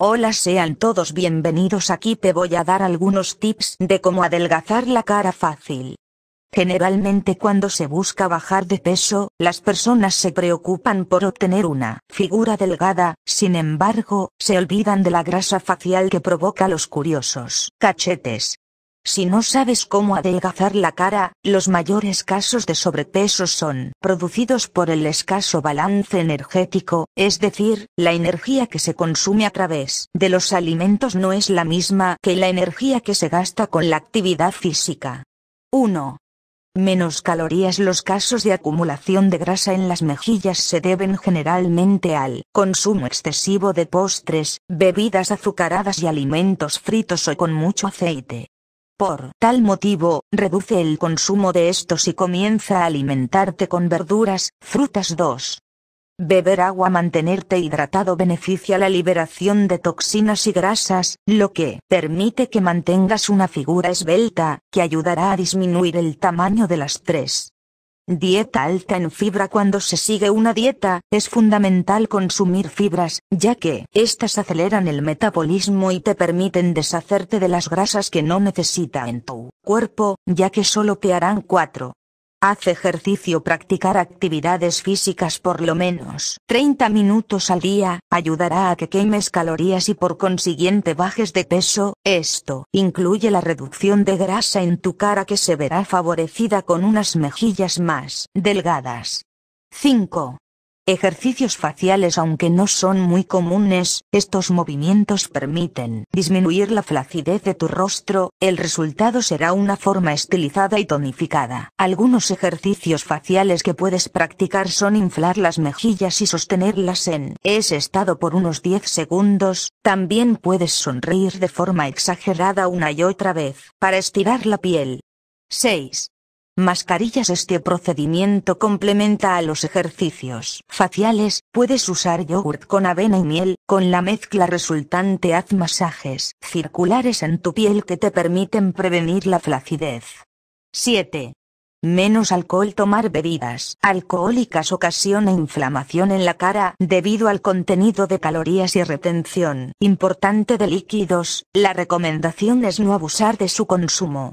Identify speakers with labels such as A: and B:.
A: Hola sean todos bienvenidos aquí te voy a dar algunos tips de cómo adelgazar la cara fácil. Generalmente cuando se busca bajar de peso, las personas se preocupan por obtener una figura delgada, sin embargo, se olvidan de la grasa facial que provoca los curiosos cachetes, si no sabes cómo adelgazar la cara, los mayores casos de sobrepeso son producidos por el escaso balance energético, es decir, la energía que se consume a través de los alimentos no es la misma que la energía que se gasta con la actividad física. 1. Menos calorías Los casos de acumulación de grasa en las mejillas se deben generalmente al consumo excesivo de postres, bebidas azucaradas y alimentos fritos o con mucho aceite. Por tal motivo, reduce el consumo de estos y comienza a alimentarte con verduras, frutas 2. Beber agua mantenerte hidratado beneficia la liberación de toxinas y grasas, lo que permite que mantengas una figura esbelta, que ayudará a disminuir el tamaño de las tres Dieta alta en fibra Cuando se sigue una dieta, es fundamental consumir fibras, ya que estas aceleran el metabolismo y te permiten deshacerte de las grasas que no necesita en tu cuerpo, ya que solo te harán cuatro. Haz ejercicio, practicar actividades físicas por lo menos 30 minutos al día, ayudará a que quemes calorías y por consiguiente bajes de peso. Esto incluye la reducción de grasa en tu cara que se verá favorecida con unas mejillas más delgadas. 5 ejercicios faciales aunque no son muy comunes, estos movimientos permiten disminuir la flacidez de tu rostro, el resultado será una forma estilizada y tonificada. Algunos ejercicios faciales que puedes practicar son inflar las mejillas y sostenerlas en ese estado por unos 10 segundos, también puedes sonreír de forma exagerada una y otra vez, para estirar la piel. 6 mascarillas. Este procedimiento complementa a los ejercicios faciales, puedes usar yogurt con avena y miel, con la mezcla resultante haz masajes circulares en tu piel que te permiten prevenir la flacidez. 7. Menos alcohol Tomar bebidas alcohólicas ocasiona inflamación en la cara debido al contenido de calorías y retención importante de líquidos. La recomendación es no abusar de su consumo.